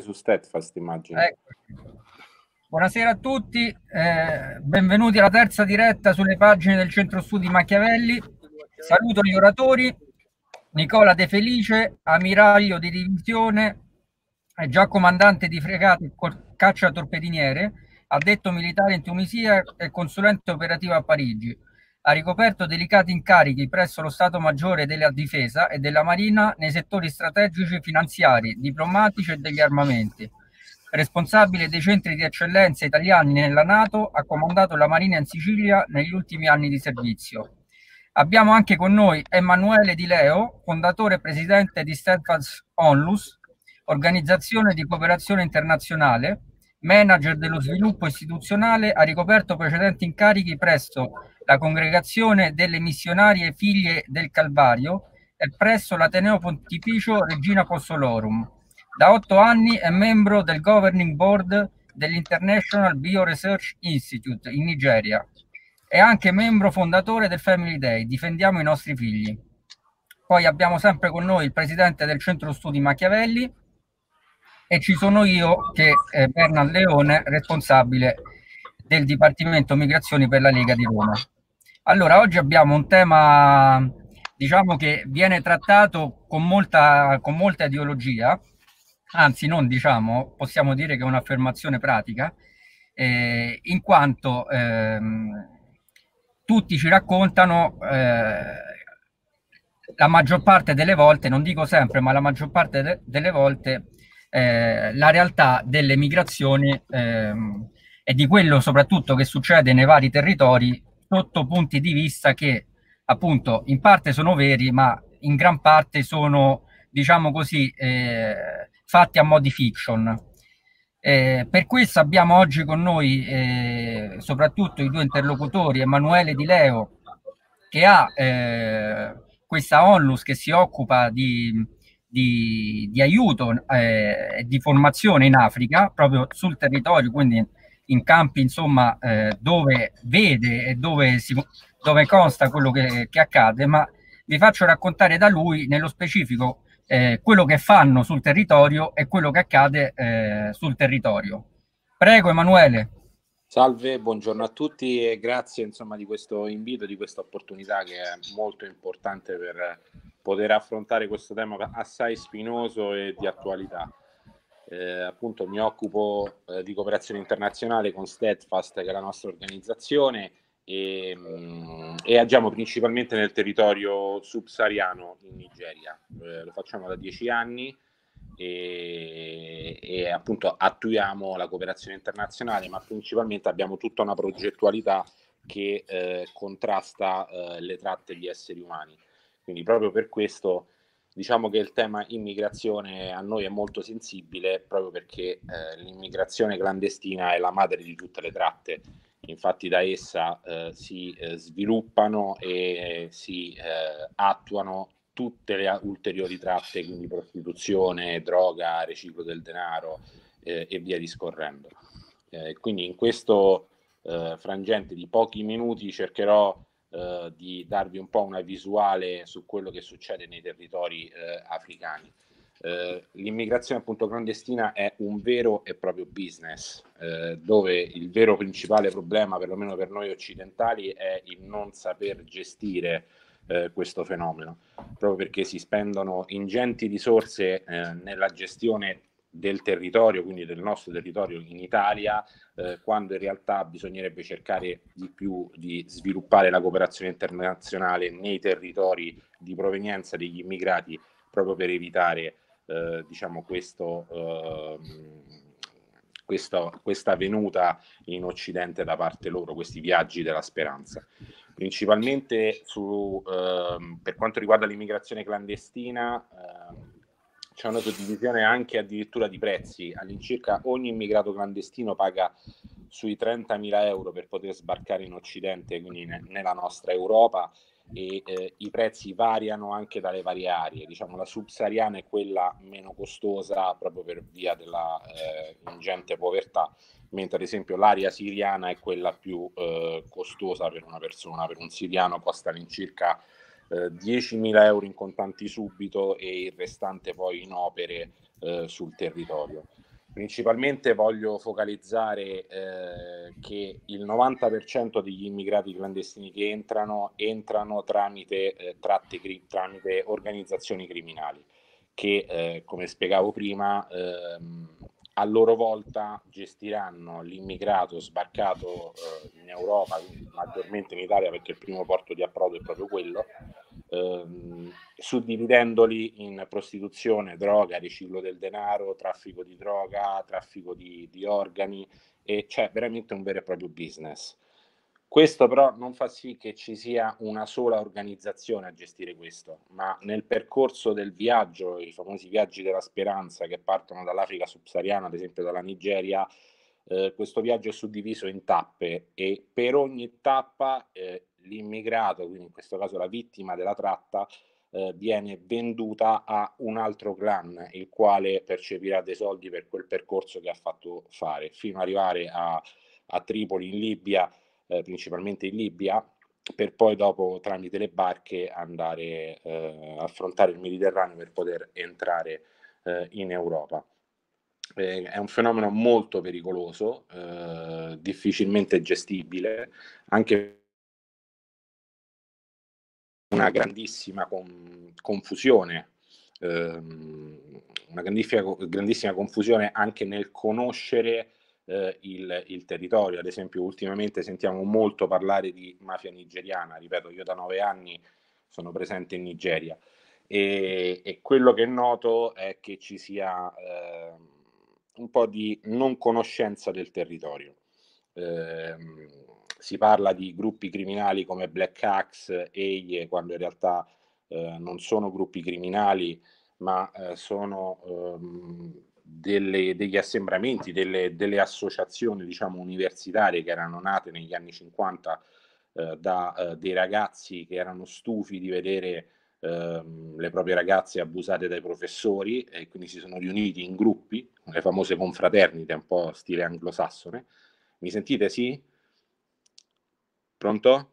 su Steadfast, immagino. Ecco. Buonasera a tutti, eh, benvenuti alla terza diretta sulle pagine del Centro Studi Machiavelli. Saluto gli oratori, Nicola De Felice, ammiraglio di divisione, e già comandante di fregate caccia torpediniere, addetto militare in Tunisia e consulente operativo a Parigi ha ricoperto delicati incarichi presso lo Stato Maggiore della Difesa e della Marina nei settori strategici finanziari, diplomatici e degli armamenti. Responsabile dei centri di eccellenza italiani nella Nato, ha comandato la Marina in Sicilia negli ultimi anni di servizio. Abbiamo anche con noi Emanuele Di Leo, fondatore e presidente di Steadfast Onlus, organizzazione di cooperazione internazionale, manager dello sviluppo istituzionale, ha ricoperto precedenti incarichi presso la congregazione delle missionarie figlie del Calvario e presso l'Ateneo Pontificio Regina Possolorum. Da otto anni è membro del Governing Board dell'International Bio Research Institute in Nigeria. È anche membro fondatore del Family Day, Difendiamo i nostri figli. Poi abbiamo sempre con noi il presidente del Centro Studi Machiavelli e ci sono io che è eh, Bernard Leone, responsabile del Dipartimento Migrazioni per la Lega di Roma. Allora, oggi abbiamo un tema, diciamo, che viene trattato con molta, con molta ideologia, anzi non diciamo, possiamo dire che è un'affermazione pratica, eh, in quanto ehm, tutti ci raccontano eh, la maggior parte delle volte, non dico sempre, ma la maggior parte de delle volte eh, la realtà delle migrazioni ehm, e di quello soprattutto che succede nei vari territori sotto punti di vista che appunto in parte sono veri, ma in gran parte sono, diciamo così, eh, fatti a mo' di fiction. Eh, per questo abbiamo oggi con noi eh, soprattutto i due interlocutori, Emanuele Di Leo, che ha eh, questa onlus che si occupa di, di, di aiuto eh, e di formazione in Africa, proprio sul territorio, quindi in campi insomma, eh, dove vede e dove, si, dove consta quello che, che, accade, ma vi faccio raccontare da lui nello specifico eh, quello che fanno sul territorio e quello che accade eh, sul territorio. Prego Emanuele. Salve, buongiorno a tutti e grazie insomma, di questo invito, di questa opportunità che è molto importante per poter affrontare questo tema assai spinoso e di attualità eh, appunto mi occupo eh, di cooperazione internazionale con Steadfast, che è la nostra organizzazione, e, mh, mm, e agiamo principalmente nel territorio subsahariano in Nigeria. Eh, lo facciamo da dieci anni e, e appunto attuiamo la cooperazione internazionale, ma principalmente abbiamo tutta una progettualità che eh, contrasta eh, le tratte di esseri umani. Quindi proprio per questo Diciamo che il tema immigrazione a noi è molto sensibile proprio perché eh, l'immigrazione clandestina è la madre di tutte le tratte, infatti da essa eh, si eh, sviluppano e eh, si eh, attuano tutte le ulteriori tratte, quindi prostituzione, droga, riciclo del denaro eh, e via discorrendo. quindi in questo frangente di pochi minuti cercherò eh, di darvi un po' una visuale su quello che succede nei territori eh, africani. Eh, l'immigrazione appunto clandestina è un vero e proprio business, eh, dove il vero principale problema, perlomeno per noi occidentali, è il non saper gestire eh, questo fenomeno, proprio perché si spendono ingenti risorse eh, nella gestione del territorio, quindi del nostro territorio in Italia, eh, quando in realtà bisognerebbe cercare di più di sviluppare la cooperazione internazionale nei territori di provenienza degli immigrati proprio per evitare eh, diciamo questo, eh, questo, questa venuta in Occidente da parte loro, questi viaggi della speranza. Principalmente su, ehm, per quanto riguarda l'immigrazione clandestina, ehm, c'è una suddivisione anche addirittura di prezzi, all'incirca ogni immigrato clandestino paga sui 30.000 euro per poter sbarcare in Occidente, quindi ne- nella nostra Europa, e eh, i prezzi variano anche dalle varie aree. Diciamo la subsahariana è quella meno costosa proprio per via della eh, ingente povertà, mentre ad esempio l'area siriana è quella più eh, costosa per una persona, per un siriano costa all'incirca 10.000 eh, euro in contanti subito e il restante poi in opere eh, sul territorio. Principalmente voglio focalizzare eh, che il 90% degli immigrati clandestini che entrano entrano tramite, eh, tratti, cri, tramite organizzazioni criminali che, eh, come spiegavo prima, ehm, a loro volta gestiranno l'immigrato sbarcato eh, in Europa, maggiormente in Italia perché il primo porto di approdo è proprio quello, ehm, suddividendoli in prostituzione, droga, riciclo del denaro, traffico di droga, traffico di, di organi, e c'è veramente un vero e proprio business. Questo però non fa sì che ci sia una sola organizzazione a gestire questo, ma nel percorso del viaggio, i famosi viaggi della speranza che partono dall'Africa subsahariana, ad esempio dalla Nigeria, eh, questo viaggio è suddiviso in tappe e per ogni tappa eh, l'immigrato, quindi in questo caso la vittima della tratta, eh, viene venduta a un altro clan, il quale percepirà dei soldi per quel percorso che ha fatto fare, fino ad arrivare a, a Tripoli in Libia eh, principalmente in Libia, per poi dopo tramite le barche andare eh, affrontare il Mediterraneo per poter entrare eh, in Europa. Eh, è un fenomeno molto pericoloso, eh, difficilmente gestibile, anche una grandissima con, confusione, ehm, una grandissima, grandissima, confusione anche nel conoscere eh, il, il, territorio. Ad esempio, ultimamente sentiamo molto parlare di mafia nigeriana. Ripeto, io da nove anni sono presente in Nigeria e, e quello che noto è che ci sia eh, un po' di non conoscenza del territorio. Eh, si parla di gruppi criminali come Black Axe, EIE, quando in realtà eh, non sono gruppi criminali, ma eh, sono ehm, delle, degli assembramenti, delle, delle associazioni diciamo, universitarie che erano nate negli anni 50 eh, da eh, dei ragazzi che erano stufi di vedere ehm, le proprie ragazze abusate dai professori e quindi si sono riuniti in gruppi, le famose confraternite, un po' stile anglosassone. Mi sentite? Sì? Pronto?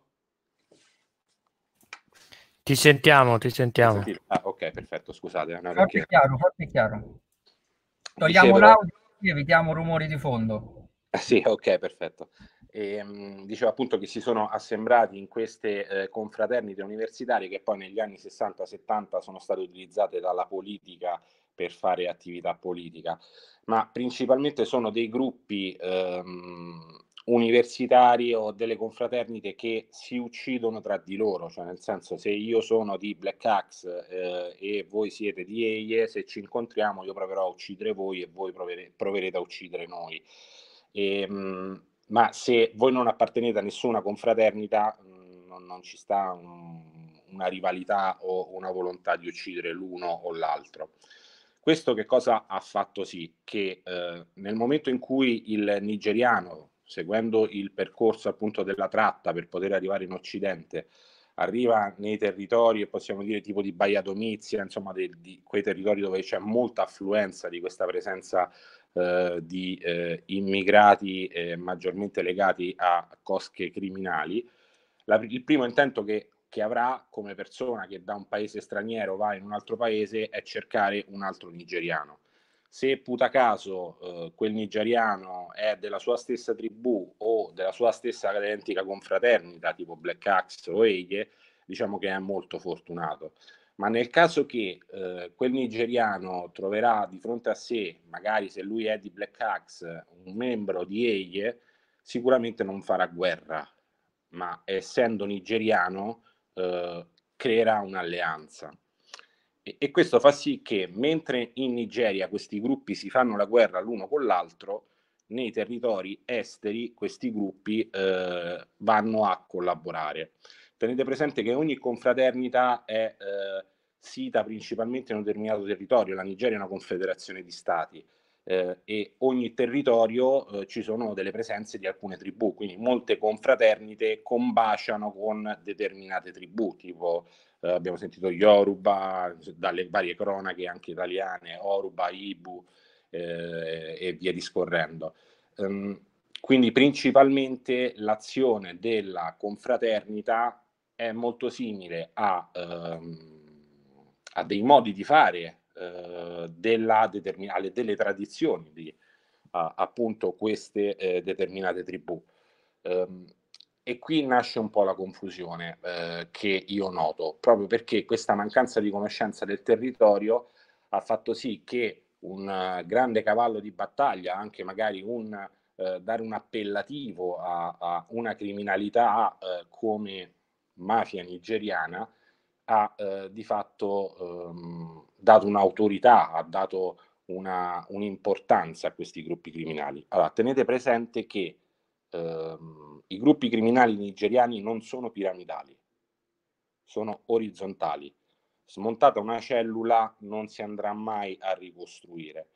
Ti sentiamo, ti sentiamo. Ah, ok, perfetto, scusate. No, chiaro, chiaro, chiaro. Togliamo dicevo... l'audio e evitiamo rumori di fondo. Eh, sì, ok, perfetto. E, mh, diceva appunto che si sono assembrati in queste eh, confraternite universitarie che poi negli anni 60-70 sono state utilizzate dalla politica per fare attività politica, ma principalmente sono dei gruppi ehm, universitari o delle confraternite che si uccidono tra di loro, cioè nel senso se io sono di Black Axe eh, e voi siete di EIE, se ci incontriamo io proverò a uccidere voi e voi provere, proverete a uccidere noi. E, ehm, mh, ma se voi non appartenete a nessuna confraternita mh, mm, non, non, ci sta un, una rivalità o una volontà di uccidere l'uno o l'altro. Questo che cosa ha fatto sì? Che eh, nel momento in cui il nigeriano seguendo il percorso appunto della tratta per poter arrivare in Occidente, arriva nei territori e possiamo dire tipo di Baia Domizia, insomma del, di quei territori dove c'è molta affluenza di questa presenza eh, di eh, immigrati eh, maggiormente legati a cosche criminali, La, il primo intento che, che avrà come persona che da un paese straniero va in un altro paese è cercare un altro nigeriano se puta caso eh, quel nigeriano è della sua stessa tribù o della sua stessa identica confraternita, tipo Black Axe o Eie, diciamo che è molto fortunato. Ma nel caso che eh, quel nigeriano troverà di fronte a sé, magari se lui è di Black Axe, un membro di Eie, sicuramente non farà guerra, ma essendo nigeriano eh, creerà un'alleanza. E, e questo fa sì che mentre in Nigeria questi gruppi si fanno la guerra l'uno con l'altro, nei territori esteri questi gruppi eh, vanno a collaborare. Tenete presente che ogni confraternita è eh, sita principalmente in un determinato territorio, la Nigeria è una confederazione di stati eh, e ogni territorio eh, ci sono delle presenze di alcune tribù, quindi molte confraternite combaciano con determinate tribù, tipo eh, abbiamo sentito Yoruba, dalle varie cronache anche italiane, Oruba, Ibu eh, e via discorrendo. Um, quindi principalmente l'azione della confraternita è molto simile a, um, a dei modi di fare eh, della determinale delle tradizioni di uh, appunto queste eh, determinate tribù. Um, e qui nasce un po' la confusione eh, che io noto, proprio perché questa mancanza di conoscenza del territorio ha fatto sì che un uh, grande cavallo di battaglia, anche magari un, uh, dare un appellativo a, a una criminalità uh, come mafia nigeriana, ha di fatto um, dato un'autorità, ha dato una, un'importanza a questi gruppi criminali. Allora, tenete presente che ehm, i gruppi criminali nigeriani non sono piramidali, sono orizzontali. Smontata una cellula non si andrà mai a ricostruire.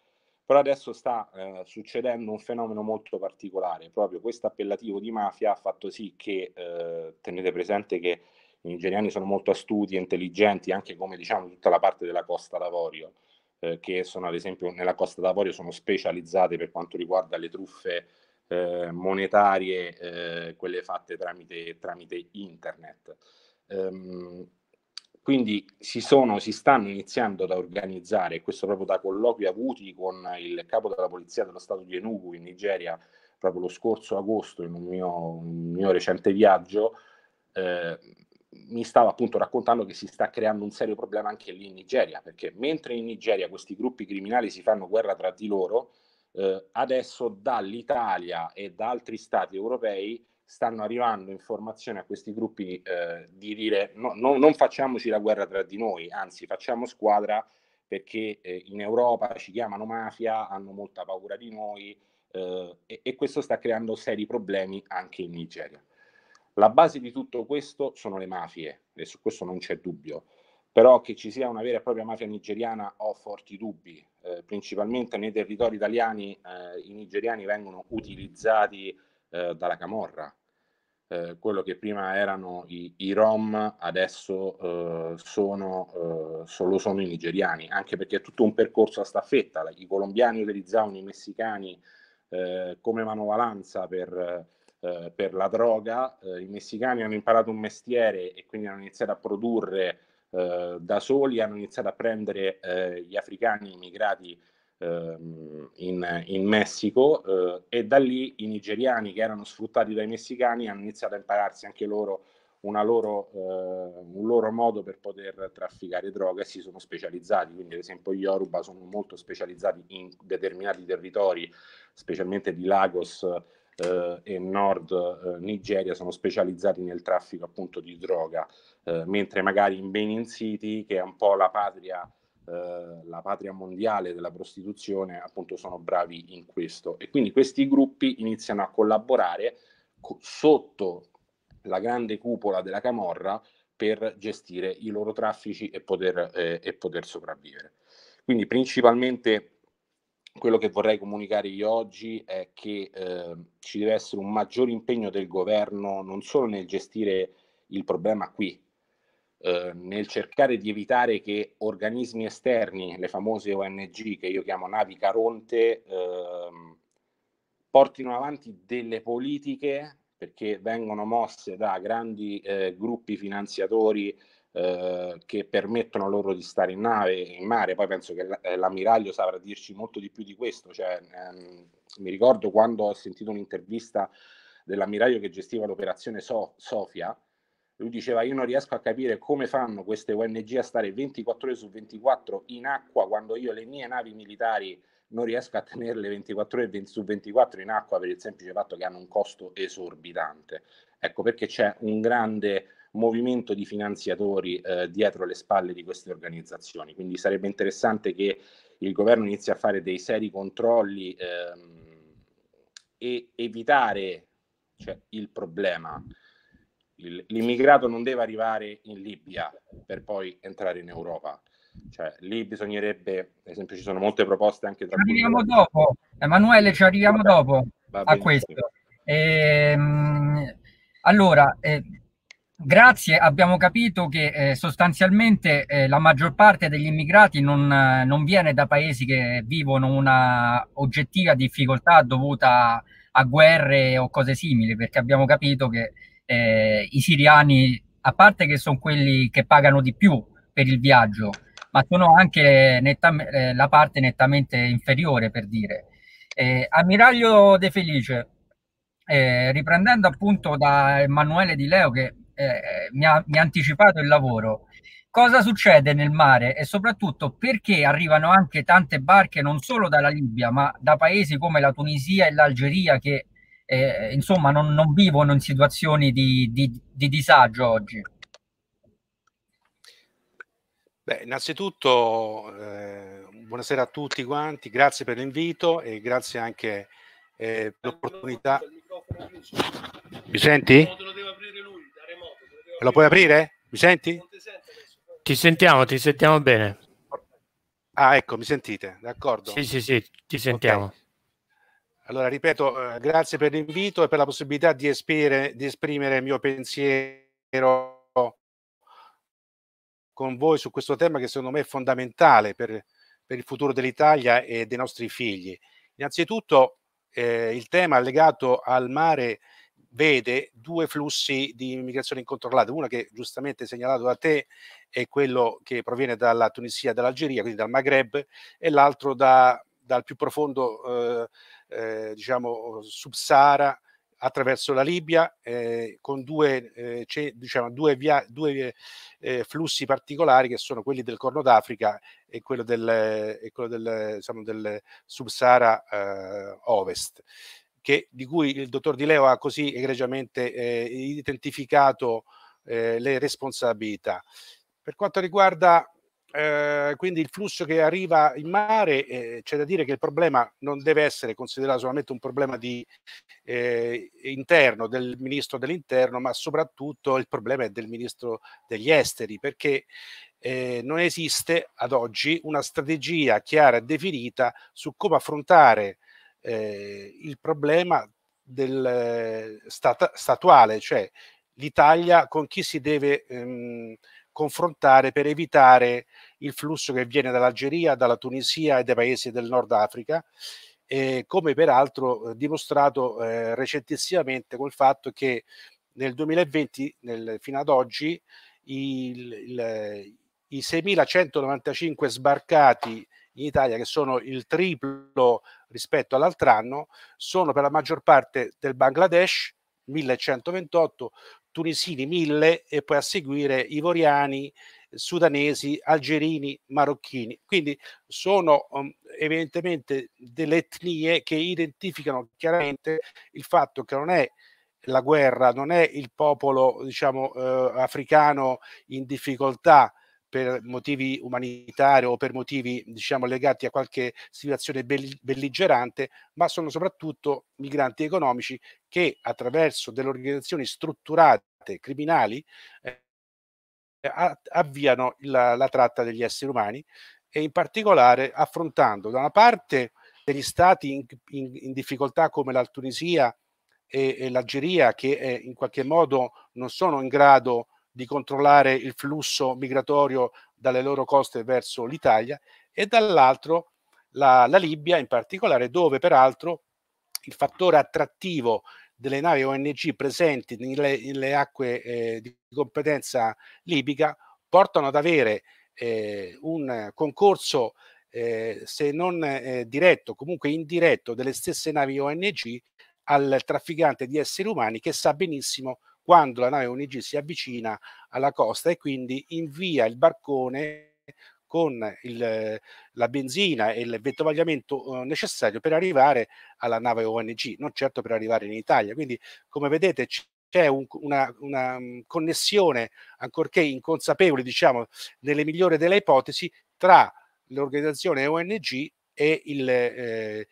Però adesso sta eh, succedendo un fenomeno molto particolare, proprio questo appellativo di mafia ha fatto sì che, eh, tenete presente che i nigeriani sono molto astuti intelligenti, anche come diciamo tutta la parte della costa d'avorio, eh, che sono ad esempio nella costa d'avorio sono specializzate per quanto riguarda le truffe eh, monetarie, eh, quelle fatte tramite, tramite internet. Ehm, quindi si, sono, si stanno iniziando ad organizzare, questo proprio da colloqui avuti con il capo della polizia dello Stato di Enugu in Nigeria, proprio lo scorso agosto in un mio, un mio recente viaggio, eh, mi stava appunto raccontando che si sta creando un serio problema anche lì in Nigeria, perché mentre in Nigeria questi gruppi criminali si fanno guerra tra di loro, eh, adesso dall'Italia e da altri stati europei stanno arrivando informazioni a questi gruppi eh, di dire no, no, non facciamoci la guerra tra di noi, anzi facciamo squadra perché eh, in Europa ci chiamano mafia, hanno molta paura di noi eh, e, e, questo sta creando seri problemi anche in Nigeria. La base di tutto questo sono le mafie e su questo non c'è dubbio però che ci sia una vera e propria mafia nigeriana ho forti dubbi, eh, principalmente nei territori italiani eh, i nigeriani vengono utilizzati eh, dalla Camorra, eh, quello che prima erano i, i Rom adesso eh, sono, eh, solo sono i nigeriani, anche perché è tutto un percorso a staffetta, i colombiani utilizzavano i messicani come manovalanza per per la droga, eh, i messicani hanno imparato un mestiere e quindi hanno iniziato a produrre eh, da soli hanno iniziato a prendere eh, gli africani immigrati eh, in, in, Messico eh, e da lì i nigeriani che erano sfruttati dai messicani hanno iniziato a impararsi anche loro, loro eh, un loro modo per poter trafficare droga e si sono specializzati, quindi ad esempio gli Yoruba sono molto specializzati in determinati territori, specialmente di Lagos eh, e Nord eh, Nigeria sono specializzati nel traffico appunto di droga, eh, mentre magari in Benin City, che è un po' la patria, eh, la patria mondiale della prostituzione, appunto sono bravi in questo. E quindi questi gruppi iniziano a collaborare co- sotto la grande cupola della Camorra per gestire i loro traffici e poter, eh, e poter sopravvivere. Quindi principalmente quello che vorrei comunicare io oggi è che eh, ci deve essere un maggior impegno del governo non solo nel gestire il problema qui, eh, nel cercare di evitare che organismi esterni, le famose ONG che io chiamo navi caronte, eh, portino avanti delle politiche perché vengono mosse da grandi eh, gruppi finanziatori eh, che permettono loro di stare in nave, in mare. Poi penso che eh, l'ammiraglio saprà dirci molto di più di questo. Cioè, ehm, mi ricordo quando ho sentito un'intervista dell'ammiraglio che gestiva l'operazione so- Sofia, lui diceva io non riesco a capire come fanno queste ONG a stare 24 ore su 24 in acqua quando io le mie navi militari non riesco a tenerle 24 ore su 24 in acqua per il semplice fatto che hanno un costo esorbitante. Ecco perché c'è un grande movimento di finanziatori eh, dietro le spalle di queste organizzazioni. Quindi sarebbe interessante che il governo inizi a fare dei seri controlli ehm, e evitare cioè, il problema. Il, l'immigrato non deve arrivare in Libia per poi entrare in Europa. Cioè, lì bisognerebbe, ad esempio, ci sono molte proposte anche tra. Ci arriviamo cui... dopo, Emanuele, ci arriviamo dopo a questo. Ehm, allora, eh, Grazie, abbiamo capito che eh, sostanzialmente eh, la maggior parte degli immigrati non, eh, non, viene da paesi che vivono una oggettiva difficoltà dovuta a guerre o cose simili, perché abbiamo capito che eh, i siriani, a parte che sono quelli che pagano di più per il viaggio, ma sono anche nettam- eh, la parte nettamente inferiore, per dire. Eh, ammiraglio De Felice, riprendendo appunto da Emanuele Di Leo che eh, mi, ha, mi ha anticipato il lavoro. Cosa succede nel mare e soprattutto perché arrivano anche tante barche non solo dalla Libia, ma da paesi come la Tunisia e l'Algeria che eh, insomma non, non, vivono in situazioni di, di, di disagio oggi? Beh, innanzitutto eh, buonasera a tutti quanti, grazie per l'invito e grazie anche eh, per l'opportunità. Mi senti? Me Lo puoi aprire? Mi senti? Ti sentiamo, ti sentiamo bene. Ah, ecco, mi sentite, d'accordo? Sì, sì, sì, ti sentiamo. Okay. Allora, ripeto, eh, grazie per l'invito e per la possibilità di, espire, di esprimere il mio pensiero con voi su questo tema che secondo me è fondamentale per, per il futuro dell'Italia e dei nostri figli. Innanzitutto eh, il tema legato al mare vede due flussi di immigrazione incontrollata, uno che giustamente segnalato da te è quello che proviene dalla Tunisia e dall'Algeria, quindi dal Maghreb, e l'altro da, dal più profondo eh, eh, diciamo, sub-Sahara attraverso la Libia eh, con due, eh, diciamo, due, via, due eh, flussi particolari che sono quelli del Corno d'Africa e quello del, e quello del, diciamo, del Sub-Sahara eh, Ovest che, di cui il dottor Di Leo ha così egregiamente eh, identificato eh, le responsabilità. Per quanto riguarda eh, quindi il flusso che arriva in mare, eh, c'è da dire che il problema non deve essere considerato solamente un problema di, eh, interno del ministro dell'interno, ma soprattutto il problema è del ministro degli esteri, perché eh, non esiste ad oggi una strategia chiara e definita su come affrontare eh, il problema del, eh, stata, statuale, cioè l'Italia con chi si deve ehm, confrontare per evitare il flusso che viene dall'Algeria, dalla Tunisia e dai paesi del Nord Africa, eh, come peraltro eh, dimostrato eh, recentissimamente col fatto che nel 2020, nel, fino ad oggi, il, il, i 6.195 sbarcati in Italia, che sono il triplo rispetto all'altro anno, sono per la maggior parte del Bangladesh, 1128, tunisini 1000 e poi a seguire ivoriani, sudanesi, algerini, marocchini. Quindi sono um, evidentemente delle etnie che identificano chiaramente il fatto che non è la guerra, non è il popolo diciamo, eh, africano in difficoltà per motivi umanitari o per motivi diciamo, legati a qualche situazione belligerante, ma sono soprattutto migranti economici che attraverso delle organizzazioni strutturate criminali eh, avviano la, la, tratta degli esseri umani e in particolare affrontando da una parte degli stati in, in, in difficoltà come la Tunisia e, e l'Algeria che eh, in qualche modo non sono in grado di controllare il flusso migratorio dalle loro coste verso l'Italia e dall'altro la, la Libia in particolare dove peraltro il fattore attrattivo delle navi ONG presenti nelle, nelle acque eh, di competenza libica portano ad avere eh, un concorso, eh, se non eh, diretto, comunque indiretto, delle stesse navi ONG al trafficante di esseri umani che sa benissimo quando la nave ONG si avvicina alla costa e quindi invia il barcone con il, la benzina e il vettovagliamento uhm, necessario per arrivare alla nave ONG, non certo per arrivare in Italia. Quindi, come vedete, c'è un, una, una mhmm, connessione, ancorché inconsapevole, diciamo, nelle migliori delle ipotesi, tra l'organizzazione ONG e il, eh,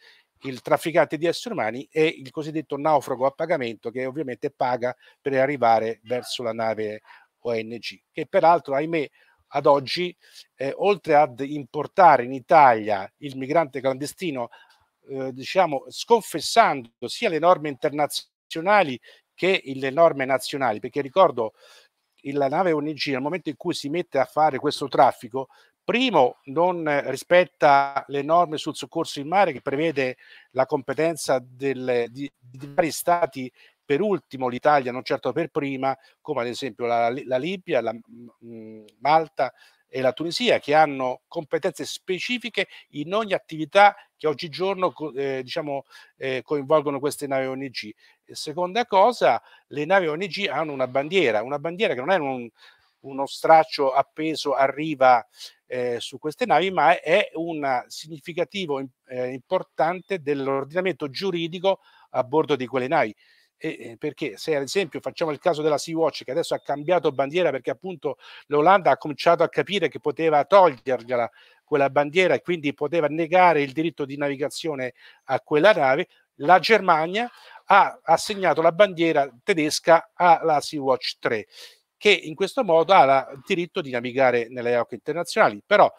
il trafficante di esseri umani e il cosiddetto naufrago a pagamento che ovviamente paga per arrivare verso la nave ONG, che peraltro, ahimè, ad oggi, eh, oltre ad importare in Italia il migrante clandestino, eh, diciamo, sconfessando sia le norme internazionali che le norme nazionali, perché ricordo la nave ONG nel momento in cui si mette a fare questo traffico Primo, non rispetta le norme sul soccorso in mare che prevede la competenza del, di, di, vari stati, per ultimo l'Italia, non certo per prima, come ad esempio la, la Libia, la, mh, mm, Malta e la Tunisia, che hanno competenze specifiche in ogni attività che oggigiorno eh, diciamo, eh, coinvolgono queste navi ONG. seconda cosa, le navi ONG hanno una bandiera, una bandiera che non è un, uno straccio appeso arriva eh, su queste navi, ma è un significativo eh, importante dell'ordinamento giuridico a bordo di quelle navi. E, eh, perché se ad esempio facciamo il caso della Sea-Watch che adesso ha cambiato bandiera perché appunto l'Olanda ha cominciato a capire che poteva togliergliela quella bandiera e quindi poteva negare il diritto di navigazione a quella nave, la Germania ha assegnato la bandiera tedesca alla Sea-Watch 3 che in questo modo ha la, il diritto di navigare nelle acque internazionali. Però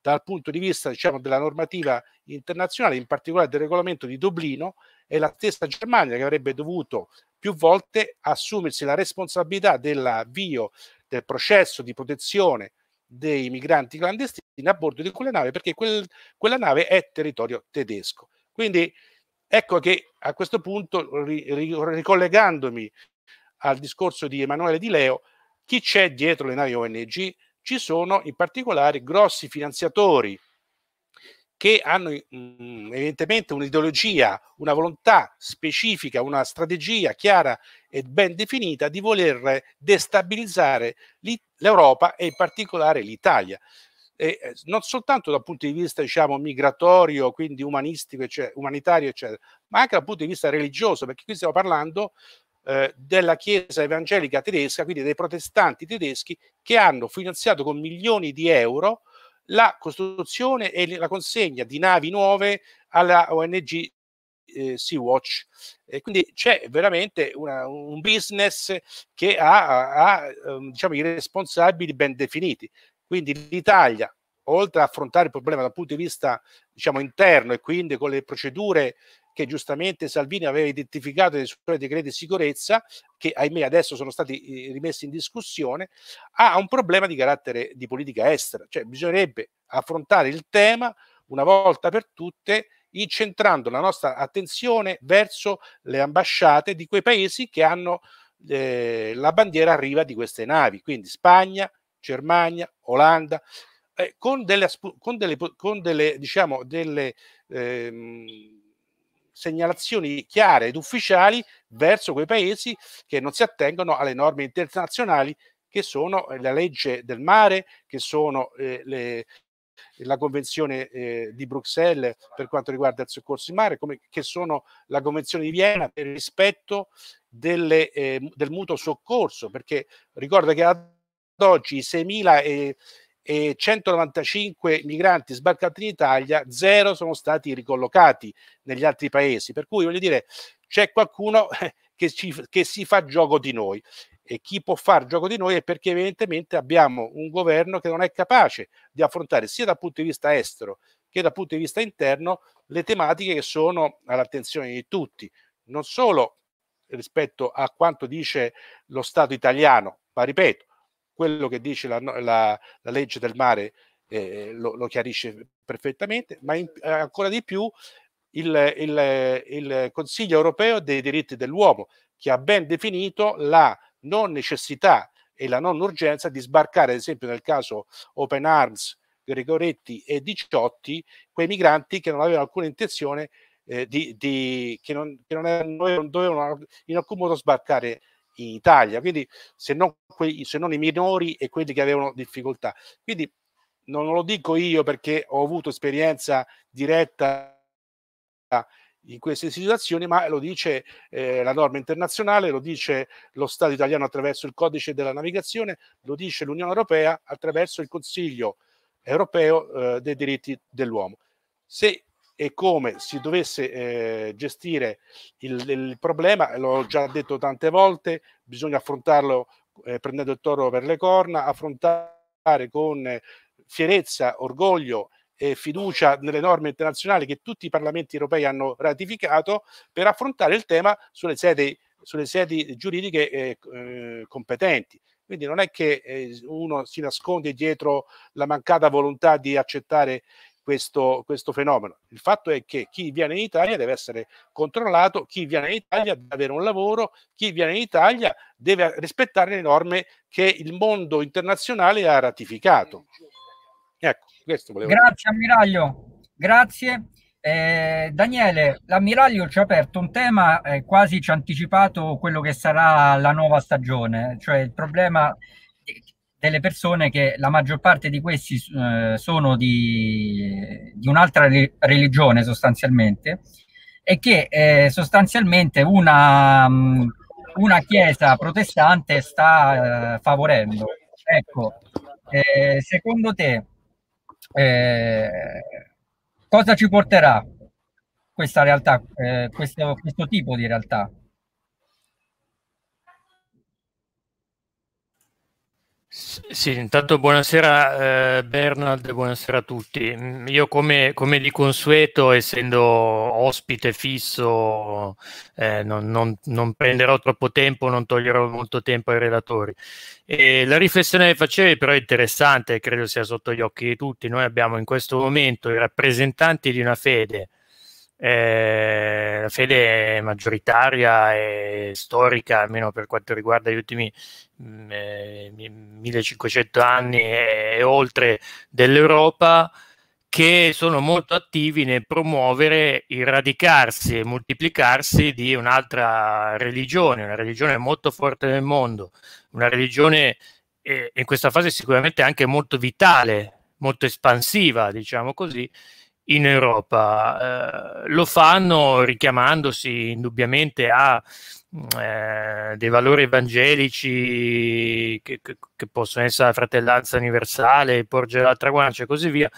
dal punto di vista diciamo, della normativa internazionale, in particolare del regolamento di Dublino, è la stessa Germania che avrebbe dovuto più volte assumersi la responsabilità dell'avvio del processo di protezione dei migranti clandestini a bordo di quella nave perché quel, quella nave è territorio tedesco. Quindi ecco che a questo punto, ri, ri, ricollegandomi al discorso di Emanuele Di Leo, chi c'è dietro le navi ONG? Ci sono in particolare grossi finanziatori che hanno mh, mm, evidentemente un'ideologia, una volontà specifica, una strategia chiara e ben definita di voler destabilizzare l'Europa e in particolare l'Italia. E, eh, non soltanto dal punto di vista diciamo, migratorio, quindi umanistico, eccetera, umanitario, eccetera, ma anche dal punto di vista religioso, perché qui stiamo parlando eh, della Chiesa evangelica tedesca, quindi dei protestanti tedeschi, che hanno finanziato con milioni di euro la costruzione e la consegna di navi nuove alla ONG eh, Sea-Watch. E quindi c'è veramente una, un business che ha, ha ehm, diciamo, i responsabili ben definiti. Quindi l'Italia, oltre a affrontare il problema dal punto di vista diciamo, interno e quindi con le procedure che giustamente Salvini aveva identificato nei suoi decreti di sicurezza, che ahimè adesso sono stati eh, rimessi in discussione, ha un problema di carattere di politica estera, cioè bisognerebbe affrontare il tema una volta per tutte incentrando la nostra attenzione verso le ambasciate di quei paesi che hanno eh, la bandiera a riva di queste navi, quindi Spagna, Germania, Olanda, eh, con delle, con delle, con delle, diciamo, delle ehm, segnalazioni chiare ed ufficiali verso quei paesi che non si attengono alle norme internazionali che sono eh, la legge del mare, che sono eh, le, la convenzione eh, di Bruxelles per quanto riguarda il soccorso in mare, come, che sono la convenzione di Vienna per il rispetto delle, eh, del mutuo soccorso, perché ricorda che ad oggi 6.000 e e 195 migranti sbarcati in Italia, zero sono stati ricollocati negli altri paesi. Per cui voglio dire, c'è qualcuno che, ci, che si fa gioco di noi. E chi può far gioco di noi è perché evidentemente abbiamo un governo che non è capace di affrontare sia dal punto di vista estero che dal punto di vista interno le tematiche che sono all'attenzione di tutti, non solo rispetto a quanto dice lo Stato italiano, ma ripeto, quello che dice la, la, la legge del mare eh, lo, lo, chiarisce perfettamente, ma in, eh, ancora di più il, il, il Consiglio europeo dei diritti dell'uomo, che ha ben definito la non necessità e la non urgenza di sbarcare, ad esempio nel caso Open Arms, Gregoretti e Diciotti, quei migranti che non avevano alcuna intenzione eh, di, di, che, non, che non, erano, non dovevano in alcun modo sbarcare in Italia, quindi se non, que- se non i minori e quelli che avevano difficoltà. Quindi non lo dico io perché ho avuto esperienza diretta in queste situazioni, ma lo dice eh, la norma internazionale, lo dice lo Stato italiano attraverso il codice della navigazione, lo dice l'Unione Europea attraverso il Consiglio europeo eh, dei diritti dell'uomo. Se e come si dovesse eh, gestire il, il problema, l'ho già detto tante volte, bisogna affrontarlo eh, prendendo il toro per le corna, affrontare con eh, fierezza, orgoglio e fiducia nelle norme internazionali che tutti i parlamenti europei hanno ratificato per affrontare il tema sulle sedi, sulle sedi giuridiche eh, eh, competenti. Quindi non è che eh, uno si nasconde dietro la mancata volontà di accettare questo, questo fenomeno. Il fatto è che chi viene in Italia deve essere controllato, chi viene in Italia deve avere un lavoro, chi viene in Italia deve rispettare le norme che il mondo internazionale ha ratificato. Ecco, questo volevo Grazie dire. ammiraglio, grazie. Eh, Daniele, l'ammiraglio ci ha aperto un tema, eh, quasi ci ha anticipato quello che sarà la nuova stagione, cioè il problema delle persone che la maggior parte di questi eh, sono di, di un'altra re- religione sostanzialmente e che eh, sostanzialmente una, mm, una, chiesa protestante sta eh, favorendo. Ecco, eh, secondo te eh, cosa ci porterà questa realtà, eh, questo, questo tipo di realtà? Sì, intanto buonasera eh, Bernard, buonasera a tutti. Mm, io come, come di consueto, essendo ospite fisso, eh, non, non, non, prenderò troppo tempo, non toglierò molto tempo ai relatori. E la riflessione che facevi però è interessante, credo sia sotto gli occhi di tutti. Noi abbiamo in questo momento i rappresentanti di una fede eh, la fede maggioritaria e storica, almeno per quanto riguarda gli ultimi mm, eh, 1500 anni e, e oltre dell'Europa, che sono molto attivi nel promuovere il radicarsi e moltiplicarsi di un'altra religione, una religione molto forte nel mondo, una religione eh, in questa fase sicuramente anche molto vitale, molto espansiva, diciamo così, in Europa. Eh, lo fanno richiamandosi indubbiamente a mm, eh, dei valori evangelici che, che, che, possono essere la fratellanza universale, porgere l'altra guancia e così via,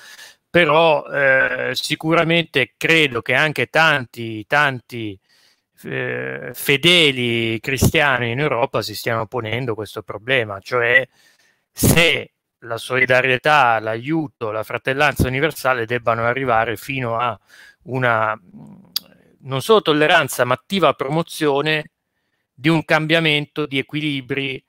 però eh, sicuramente credo che anche tanti, tanti eh, fedeli cristiani in Europa si stiano ponendo questo problema, cioè se la solidarietà, l'aiuto, la fratellanza universale debbano arrivare fino a una mm, non solo tolleranza, ma attiva promozione di un cambiamento di equilibri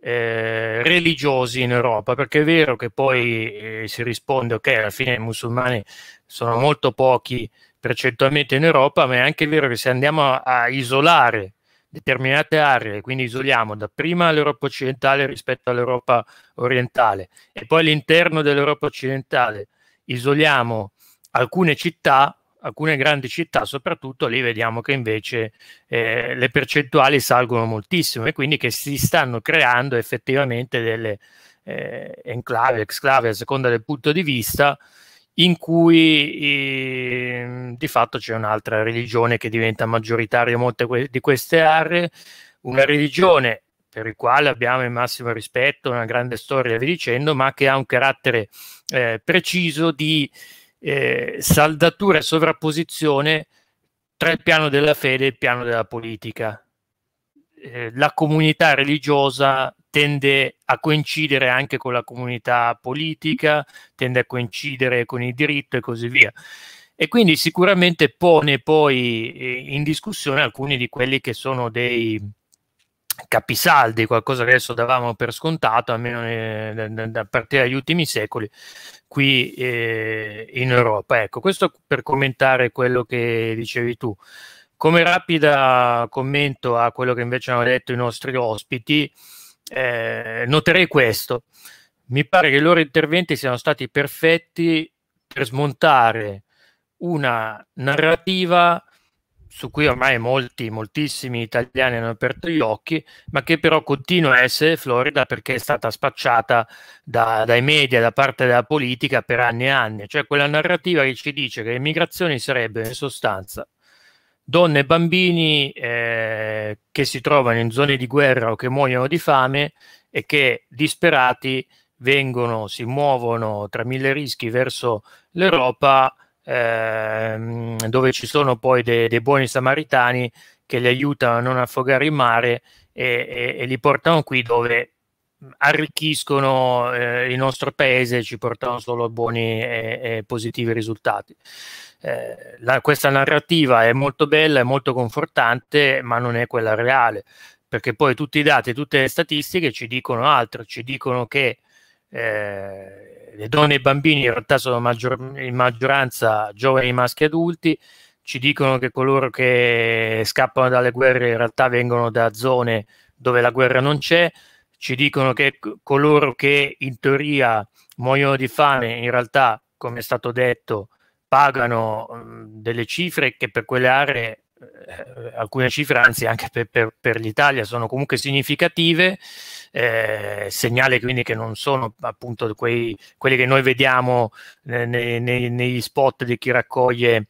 eh, religiosi in Europa, perché è vero che poi eh, si risponde, ok, alla fine i musulmani sono molto pochi percentualmente in Europa, ma è anche vero che se andiamo a, a isolare determinate aree, quindi isoliamo dapprima l'Europa occidentale rispetto all'Europa orientale e poi all'interno dell'Europa occidentale isoliamo alcune città, alcune grandi città soprattutto, lì vediamo che invece eh, le percentuali salgono moltissimo e quindi che si stanno creando effettivamente delle eh, enclave, exclave a seconda del punto di vista in cui eh, di fatto c'è un'altra religione che diventa maggioritaria in molte que- di queste aree, una religione per il quale abbiamo il massimo rispetto, una grande storia, vi dicendo, ma che ha un carattere eh, preciso di eh, saldatura e sovrapposizione tra il piano della fede e il piano della politica. Eh, la comunità religiosa tende a coincidere anche con la comunità politica, tende a coincidere con il diritto e così via. E quindi sicuramente pone poi eh, in discussione alcuni di quelli che sono dei capisaldi, qualcosa che adesso davamo per scontato, almeno eh, da partire dagli ultimi secoli, qui eh, in Europa. Ecco, questo per commentare quello che dicevi tu. Come rapida commento a quello che invece hanno detto i nostri ospiti, eh, noterei questo. Mi pare che i loro interventi siano stati perfetti per smontare una narrativa su cui ormai molti, moltissimi italiani hanno aperto gli occhi, ma che però continua a essere Florida perché è stata spacciata da, dai media, da parte della politica per anni e anni, cioè quella narrativa che ci dice che le migrazioni sarebbero in sostanza donne e bambini eh, che si trovano in zone di guerra o che muoiono di fame e che disperati vengono, si muovono tra mille rischi verso l'Europa ehm, dove ci sono poi dei, dei buoni samaritani che li aiutano a non affogare in mare e, e, e li portano qui dove arricchiscono eh, il nostro paese e ci portano solo a buoni e, e positivi risultati. Eh, la, questa narrativa è molto bella, è molto confortante, ma non è quella reale, perché poi tutti i dati, tutte le statistiche ci dicono altro, ci dicono che eh, le donne e i bambini in realtà sono maggior, in maggioranza giovani maschi adulti, ci dicono che coloro che scappano dalle guerre in realtà vengono da zone dove la guerra non c'è, ci dicono che coloro che in teoria muoiono di fame, in realtà, come è stato detto, pagano mm, delle cifre che per quelle aree, eh, alcune cifre anzi anche per, per, per l'Italia, sono comunque significative, eh, segnale quindi che non sono appunto quei, quelli che noi vediamo eh, nei, nei, negli spot di chi raccoglie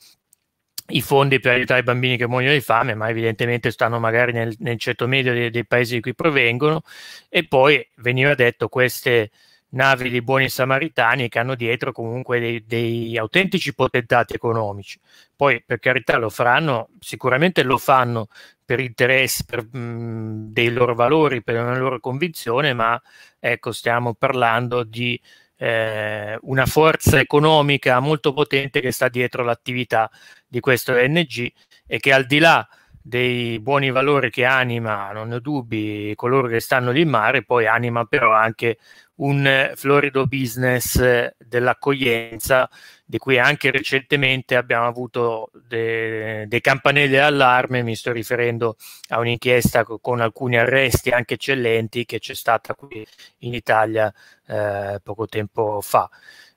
i fondi per aiutare i bambini che muoiono di fame, ma evidentemente stanno magari nel, nel ceto medio dei, dei, paesi di cui provengono, e poi veniva detto queste navi di buoni samaritani che hanno dietro comunque dei, dei autentici potentati economici. Poi per carità lo faranno, sicuramente lo fanno per interesse, per mh, dei loro valori, per una loro convinzione, ma ecco, stiamo parlando di eh, una forza economica molto potente che sta dietro l'attività di questo ONG e che al di là dei buoni valori che anima, non ho dubbi, coloro che stanno lì in mare, poi anima però anche un eh, florido business eh, dell'accoglienza di cui anche recentemente abbiamo avuto dei de campanelli d'allarme, mi sto riferendo a un'inchiesta co- con alcuni arresti anche eccellenti che c'è stata qui in Italia eh, poco tempo fa.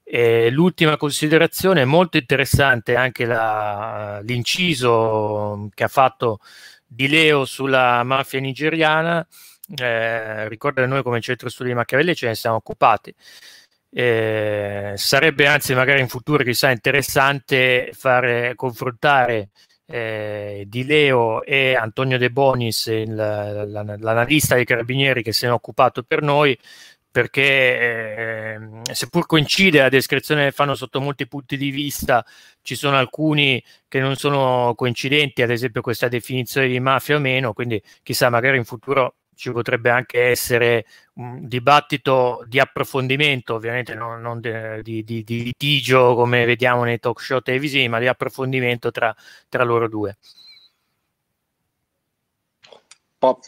E l'ultima considerazione, molto interessante anche la, l'inciso che ha fatto Di Leo sulla mafia nigeriana, eh, ricordo che noi come centro studi di Machiavelli ce ne siamo occupati. Eh, sarebbe anzi magari in futuro chissà interessante fare confrontare eh, Di Leo e Antonio De Bonis, il, l'analista dei carabinieri che se è occupato per noi, perché eh, seppur coincide la descrizione che fanno sotto molti punti di vista, ci sono alcuni che non sono coincidenti, ad esempio questa definizione di mafia o meno, quindi chissà, magari in futuro ci potrebbe anche essere un dibattito di approfondimento, ovviamente non, non de, di, di, di, litigio come vediamo nei talk show televisivi, ma di approfondimento tra, tra loro due. Po,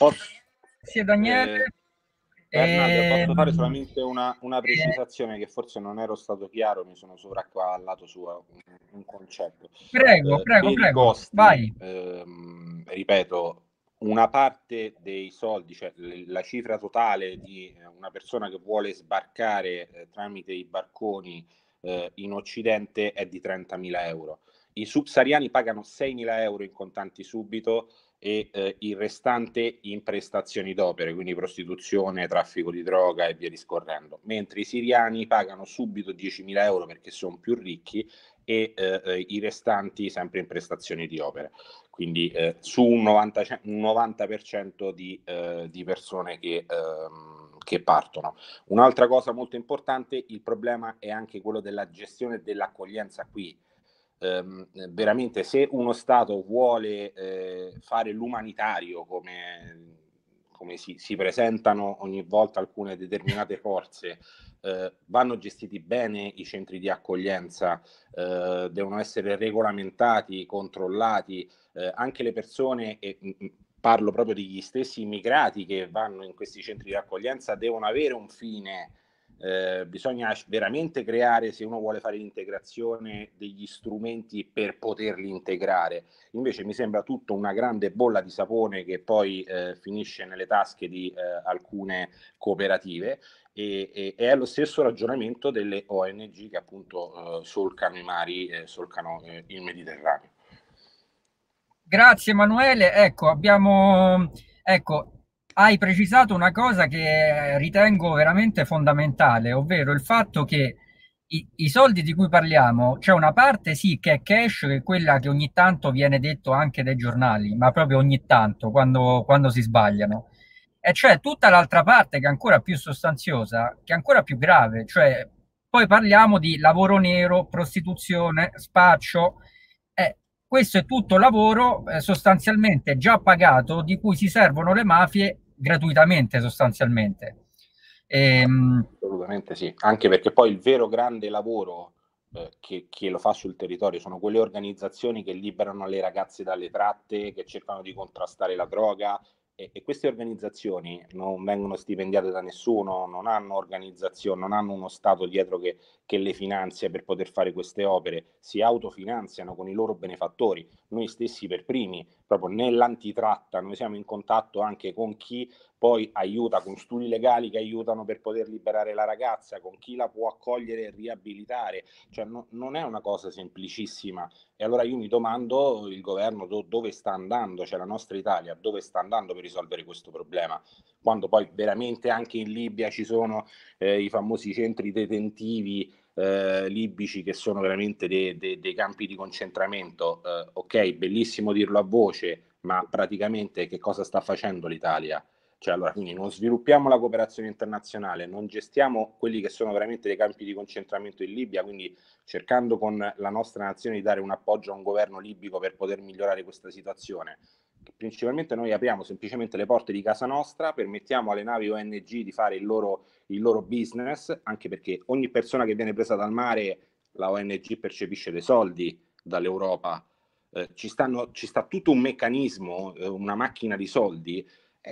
Sì, Daniele. Eh... Bernardo, eh, posso fare mm. solamente una, una, eh. precisazione che forse non ero stato chiaro, mi sono sovracqua al lato suo un, un concetto. Prego, eh, prego, prego. Costi, Vai. Ehm, ripeto, una parte dei soldi, cioè la cifra totale di eh, una persona che vuole sbarcare eh, tramite i barconi eh, in Occidente è di 30.000 euro. I subsahariani pagano 6.000 euro in contanti subito e eh, il restante in prestazioni d'opere, quindi prostituzione, traffico di droga e via discorrendo, mentre i siriani pagano subito 10.000 euro perché sono più ricchi e eh, eh, i restanti sempre in prestazioni di opere quindi eh, su un 90%, un 90% di, eh, di, persone che, ehm, che, partono. Un'altra cosa molto importante, il problema è anche quello della gestione dell'accoglienza qui. Eh, veramente se uno Stato vuole eh, fare l'umanitario come come si, si presentano ogni volta alcune determinate forze, eh, vanno gestiti bene i centri di accoglienza, eh, devono essere regolamentati, controllati, eh, anche le persone, e mm, mm, parlo proprio degli stessi immigrati che vanno in questi centri di accoglienza, devono avere un fine eh, bisogna veramente creare, se uno vuole fare l'integrazione, degli strumenti per poterli integrare. Invece mi sembra tutto una grande bolla di sapone che poi eh, finisce nelle tasche di eh, alcune cooperative e, e, è lo stesso ragionamento delle ONG che appunto eh, solcano i mari, solcano eh, il Mediterraneo. Grazie Emanuele, ecco abbiamo... Ecco, hai precisato una cosa che ritengo veramente fondamentale, ovvero il fatto che i, i soldi di cui parliamo, c'è cioè una parte sì che è cash, che è quella che ogni tanto viene detto anche dai giornali, ma proprio ogni tanto, quando, quando si sbagliano. E c'è tutta l'altra parte che è ancora più sostanziosa, che è ancora più grave, cioè poi parliamo di lavoro nero, prostituzione, spaccio. Eh, questo è tutto lavoro eh, sostanzialmente già pagato di cui si servono le mafie gratuitamente sostanzialmente. E, ehm, Assolutamente sì, anche perché poi il vero grande lavoro eh, che, che, lo fa sul territorio sono quelle organizzazioni che liberano le ragazze dalle tratte, che cercano di contrastare la droga, e, e, queste organizzazioni non vengono stipendiate da nessuno, non hanno organizzazione, non hanno uno Stato dietro che, che le finanzia per poter fare queste opere, si autofinanziano con i loro benefattori, noi stessi per primi, proprio nell'antitratta, noi siamo in contatto anche con chi poi aiuta con studi legali che aiutano per poter liberare la ragazza, con chi la può accogliere e riabilitare, cioè no, non è una cosa semplicissima. E allora io mi domando il governo do, dove sta andando, cioè la nostra Italia dove sta andando per risolvere questo problema, quando poi veramente anche in Libia ci sono eh, i famosi centri detentivi eh, libici che sono veramente dei de, de campi di concentramento. Eh, ok, bellissimo dirlo a voce, ma praticamente che cosa sta facendo l'Italia? Cioè, allora, quindi non sviluppiamo la cooperazione internazionale, non gestiamo quelli che sono veramente dei campi di concentramento in Libia, quindi cercando con la nostra nazione di dare un appoggio a un governo libico per poter migliorare questa situazione. Principalmente noi apriamo semplicemente le porte di casa nostra, permettiamo alle navi ONG di fare il loro, il loro business, anche perché ogni persona che viene presa dal mare, la ONG percepisce dei soldi dall'Europa. Eh, ci, stanno, ci sta tutto un meccanismo, eh, una macchina di soldi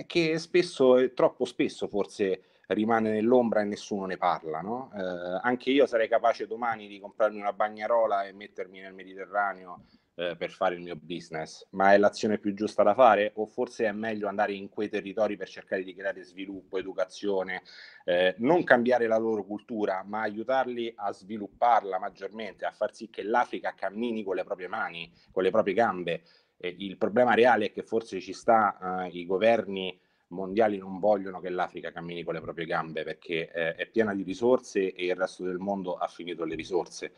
che spesso, troppo spesso forse rimane nell'ombra e nessuno ne parla. No? Eh, anche io sarei capace domani di comprarmi una bagnarola e mettermi nel Mediterraneo eh, per fare il mio business, ma è l'azione più giusta da fare o forse è meglio andare in quei territori per cercare di creare sviluppo, educazione, eh, non cambiare la loro cultura, ma aiutarli a svilupparla maggiormente, a far sì che l'Africa cammini con le proprie mani, con le proprie gambe eh, il problema reale è che forse ci sta, eh, i governi mondiali non vogliono che l'Africa cammini con le proprie gambe perché eh, è piena di risorse e il resto del mondo ha finito le risorse.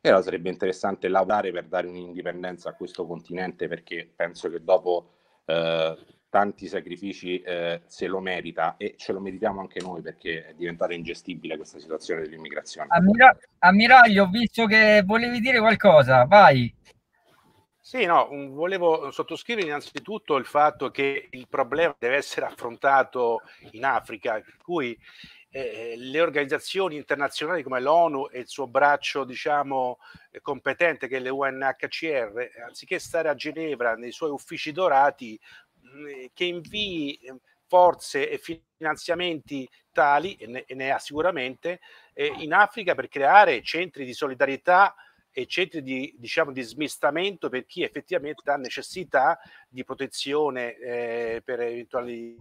E allora sarebbe interessante lavorare per dare un'indipendenza a questo continente perché penso che dopo eh, tanti sacrifici eh, se lo merita e ce lo meritiamo anche noi perché è diventata ingestibile questa situazione dell'immigrazione. Ammira- ammiraglio, ho visto che volevi dire qualcosa, vai. Sì, no, volevo sottoscrivere innanzitutto il fatto che il problema deve essere affrontato in Africa, per cui eh, eh le organizzazioni internazionali come l'ONU e il suo braccio diciamo, eh, competente che è l'UNHCR, anziché stare a Ginevra nei suoi uffici dorati, mh, mm, eh, che invii forze e finanziamenti tali, e ne, e ne ha sicuramente, eh, in Africa per creare centri di solidarietà e centri di, diciamo, di smistamento per chi effettivamente ha necessità di protezione eh, per eventuali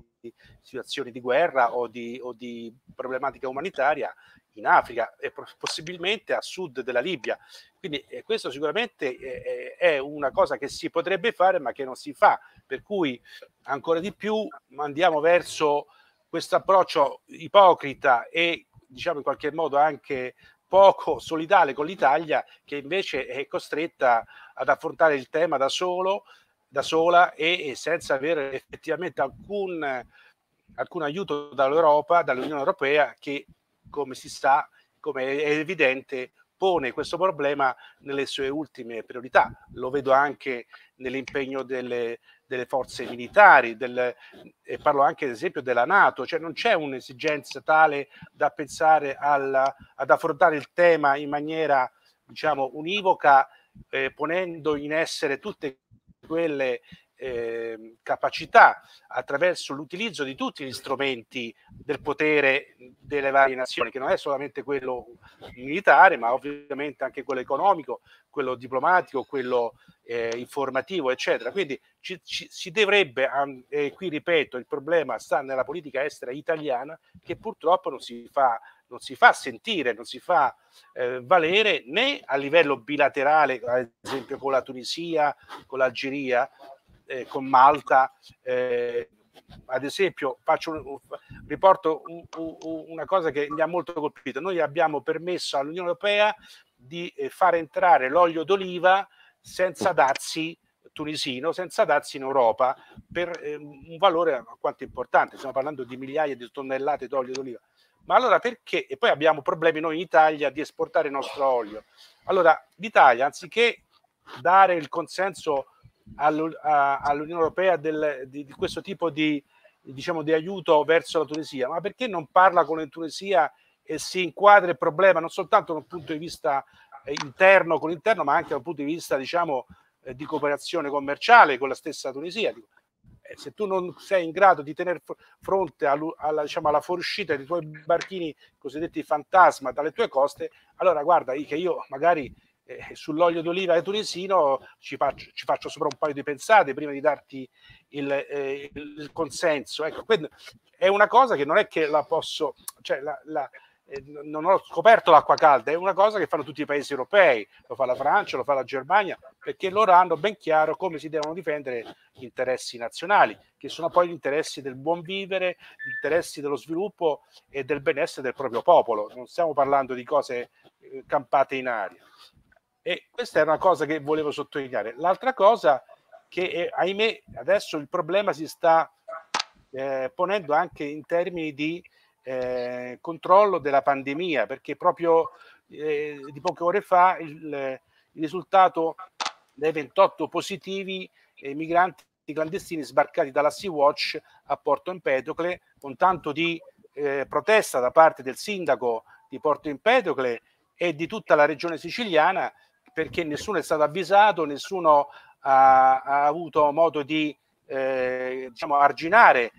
situazioni di guerra o di, o di problematica umanitaria in Africa e possibilmente a sud della Libia. Quindi eh, questo sicuramente eh, eh, è una cosa che si potrebbe fare ma che non si fa, per cui ancora di più andiamo verso questo approccio ipocrita e diciamo in qualche modo anche poco solidale con l'Italia che invece è costretta ad affrontare il tema da solo, da sola e, e senza avere effettivamente alcun, alcun aiuto dall'Europa, dall'Unione Europea che come si sa, come è evidente, pone questo problema nelle sue ultime priorità. Lo vedo anche nell'impegno delle, delle forze militari, del, e parlo anche ad esempio della Nato, cioè non c'è un'esigenza tale da pensare al, ad affrontare il tema in maniera diciamo univoca, eh, ponendo in essere tutte quelle eh, capacità, attraverso l'utilizzo di tutti gli strumenti del potere delle varie nazioni, che non è solamente quello militare, ma ovviamente anche quello economico, quello diplomatico, quello eh, informativo, eccetera. Quindi ci, ci, si dovrebbe, e qui ripeto, il problema sta nella politica estera italiana, che purtroppo non si fa non si fa sentire, non si fa eh, valere né a livello bilaterale, ad esempio con la Tunisia, con l'Algeria, eh, con Malta. Eh, ad esempio, faccio, riporto un, un, una cosa che mi ha molto colpito. Noi abbiamo permesso all'Unione Europea di eh, far entrare l'olio d'oliva senza dazi tunisino, senza dazi in Europa, per eh, un valore quanto importante. Stiamo parlando di migliaia di tonnellate d'olio d'oliva. Ma allora perché? E poi abbiamo problemi noi in Italia di esportare il nostro olio. Allora l'Italia, anziché dare il consenso all'Unione Europea del, di, di, questo tipo di, diciamo, di aiuto verso la Tunisia, ma perché non parla con la Tunisia e si inquadra il problema non soltanto da un punto di vista eh, interno con l'interno, ma anche da un punto di vista diciamo, eh, di cooperazione commerciale con la stessa Tunisia. Eh, se tu non sei in grado di tenere fronte alla, diciamo, alla fuoriuscita dei tuoi barchini cosiddetti fantasma dalle tue coste, allora guarda che io magari eh, sull'olio d'oliva e tunisino ci faccio, ci faccio, sopra un paio di pensate prima di darti il, eh, il consenso. Ecco, è una cosa che non è che la posso, cioè la, la, eh, non ho scoperto l'acqua calda, è una cosa che fanno tutti i paesi europei, lo fa la Francia, lo fa la Germania, perché loro hanno ben chiaro come si devono difendere gli interessi nazionali, che sono poi gli interessi del buon vivere, gli interessi dello sviluppo e del benessere del proprio popolo. Non stiamo parlando di cose eh, campate in aria. E questa è una cosa che volevo sottolineare. L'altra cosa che, eh, ahimè, adesso il problema si sta eh, ponendo anche in termini di eh, controllo della pandemia, perché proprio eh, di poche ore fa il, il risultato dei 28 positivi eh, migranti clandestini sbarcati dalla Sea-Watch a Porto Empedocle, con tanto di eh, protesta da parte del sindaco di Porto Empedocle e di tutta la regione siciliana perché nessuno è stato avvisato, nessuno ha, ha avuto modo di eh, diciamo, arginare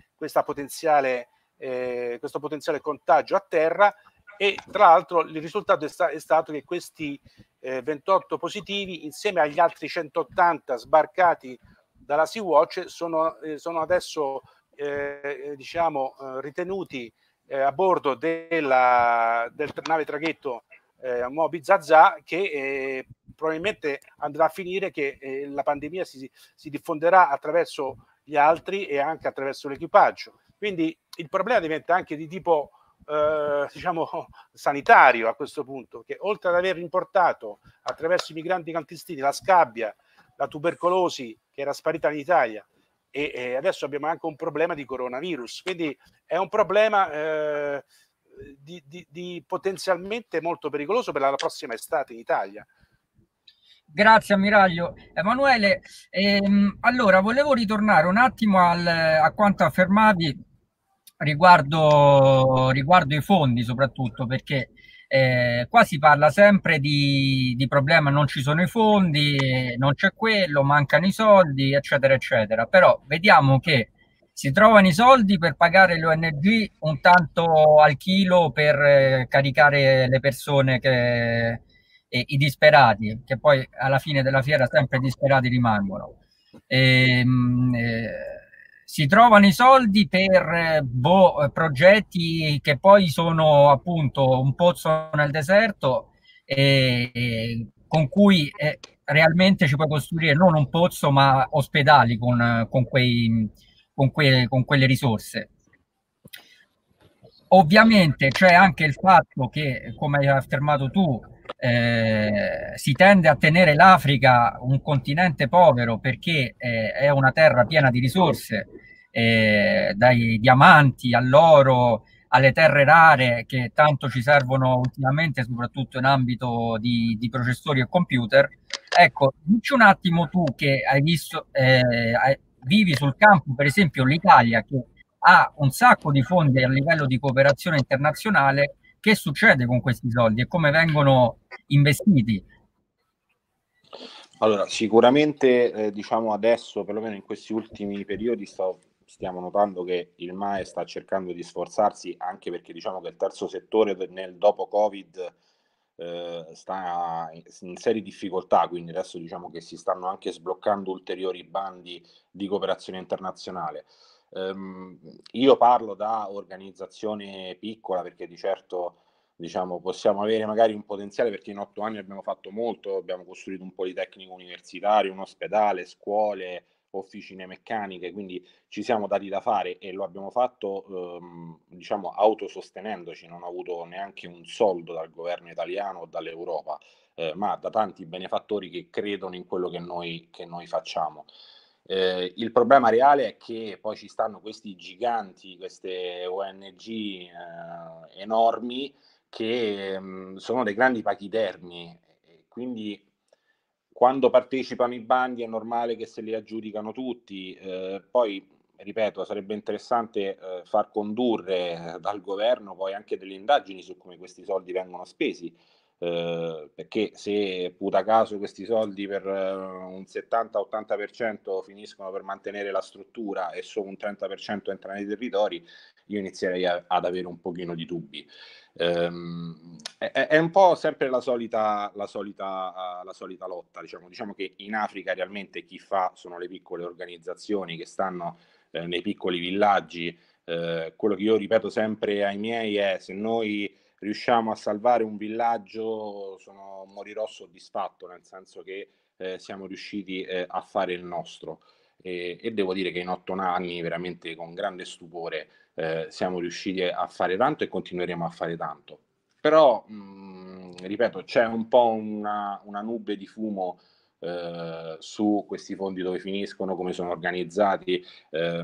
potenziale, eh, questo potenziale contagio a terra e tra l'altro il risultato è, sta è stato che questi eh, 28 positivi insieme agli altri 180 sbarcati dalla Sea-Watch sono, eh, sono, adesso eh, diciamo, eh, ritenuti eh, a bordo della del nave traghetto eh, Moby Zazà che eh, probabilmente andrà a finire che eh, la pandemia si, si, diffonderà attraverso gli altri e anche attraverso l'equipaggio. Quindi il problema diventa anche di tipo eh, diciamo sanitario a questo punto, che oltre ad aver importato attraverso i migranti clandestini la scabbia, la tubercolosi che era sparita in Italia, e, e, adesso abbiamo anche un problema di coronavirus. Quindi è un problema eh, di, di, di potenzialmente molto pericoloso per la prossima estate in Italia. Grazie ammiraglio. Emanuele, ehm, allora volevo ritornare un attimo al, a quanto affermavi riguardo, riguardo i fondi soprattutto perché eh, qua si parla sempre di, di, problema non ci sono i fondi, non c'è quello, mancano i soldi eccetera eccetera, però vediamo che si trovano i soldi per pagare le ONG un tanto al chilo per eh, caricare le persone che, e, i disperati, che poi alla fine della fiera sempre disperati rimangono. E, ehm, mh, eh, si trovano i soldi per eh, boh, progetti che poi sono appunto un pozzo nel deserto e, e con cui eh, realmente ci puoi costruire non un pozzo ma ospedali con, con quei con, que- con quelle risorse. Ovviamente c'è anche il fatto che, come hai affermato tu, eh, si tende a tenere l'Africa un continente povero perché eh, è una terra piena di risorse, eh, dai diamanti all'oro, alle terre rare che tanto ci servono ultimamente, soprattutto in ambito di, di processori e computer. Ecco, dici un attimo tu che hai visto, eh, vivi sul campo, per esempio l'Italia che ha un sacco di fondi a livello di cooperazione internazionale, che succede con questi soldi e come vengono investiti? Allora, sicuramente eh, diciamo adesso, perlomeno in questi ultimi periodi, sto, stiamo notando che il MAE sta cercando di sforzarsi anche perché diciamo che il terzo settore nel dopo Covid eh, sta in serie difficoltà, quindi adesso diciamo che si stanno anche sbloccando ulteriori bandi di cooperazione internazionale. Um, io parlo da organizzazione piccola perché di certo diciamo, possiamo avere magari un potenziale perché in otto anni abbiamo fatto molto, abbiamo costruito un politecnico universitario, un ospedale, scuole, officine meccaniche, quindi ci siamo dati da fare e lo abbiamo fatto ehm, diciamo autosostenendoci, non ho avuto neanche un soldo dal governo italiano o dall'Europa, eh, ma da tanti benefattori che credono in quello che noi, che noi facciamo. Eh, il problema reale è che poi ci stanno questi giganti, queste ONG eh, enormi che mh, mm, sono dei grandi pachidermi, quindi quando partecipano i bandi è normale che se li aggiudicano tutti, eh, poi ripeto sarebbe interessante eh, far condurre eh, dal governo poi anche delle indagini su come questi soldi vengono spesi, eh, perché se puta caso questi soldi per eh, un 70-80% finiscono per mantenere la struttura e solo un 30% entra nei territori, io inizierei a, ad avere un pochino di dubbi. Ehm, è, è, un po' sempre la solita, la solita, eh, la solita lotta, diciamo. diciamo che in Africa realmente chi fa sono le piccole organizzazioni che stanno eh, nei piccoli villaggi. Eh, quello che io ripeto sempre ai miei è se noi riusciamo a salvare un villaggio sono, morirò soddisfatto, nel senso che eh, siamo riusciti eh, a fare il nostro e, e devo dire che in otto anni veramente con grande stupore eh, siamo riusciti a fare tanto e continueremo a fare tanto. Però, mh, mm, ripeto, c'è un po' una, una nube di fumo eh, su questi fondi dove finiscono, come sono organizzati. Eh,